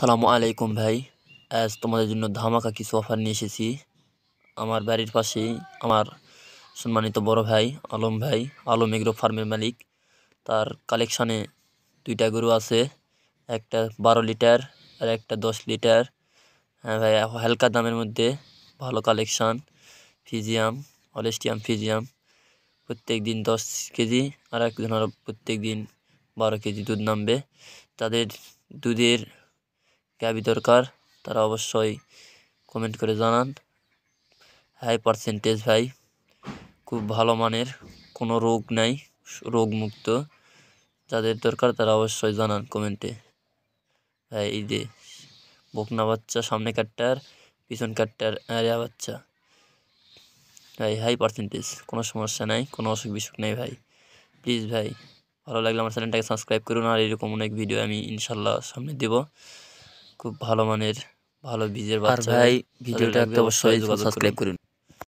সালামু আলাইকুম ভাই আজ তোমাদের জন্য ধামাকা কিছু অফার নিয়ে এসেছি আমার বাড়ির পাশেই আমার সম্মানিত বড় ভাই আলম ভাই আলম এগ্রো ফার্মের মালিক তার কালেকশানে দুইটা গরু আছে একটা বারো লিটার আর একটা দশ লিটার হ্যাঁ ভাই হালকা দামের মধ্যে ভালো কালেকশান ফিজিয়াম অলেস্টিয়াম ফিজিয়াম প্রত্যেক দিন দশ কেজি আর একজন প্রত্যেক দিন বারো কেজি দুধ নামবে তাদের দুধের ক্যাবই দরকার তারা অবশ্যই কমেন্ট করে জানান হাই পার্সেন্টেজ ভাই খুব ভালো মানের কোনো রোগ নাই মুক্ত যাদের দরকার তারা অবশ্যই জানান কমেন্টে ভাই এই যে বকনা বাচ্চা সামনে কাটটার পিছন কাটটার আরিয়া বাচ্চা ভাই হাই পার্সেন্টেজ কোনো সমস্যা নাই কোনো অসুখ বিসুখ নেই ভাই প্লিজ ভাই ভালো লাগলে আমার চ্যানেলটাকে সাবস্ক্রাইব করুন আর এরকম অনেক ভিডিও আমি ইনশাল্লাহ সামনে দেবো খুব ভালো মানের ভালো বীজের ভাই ভিডিওটা অবশ্যই সাবস্ক্রাইব করুন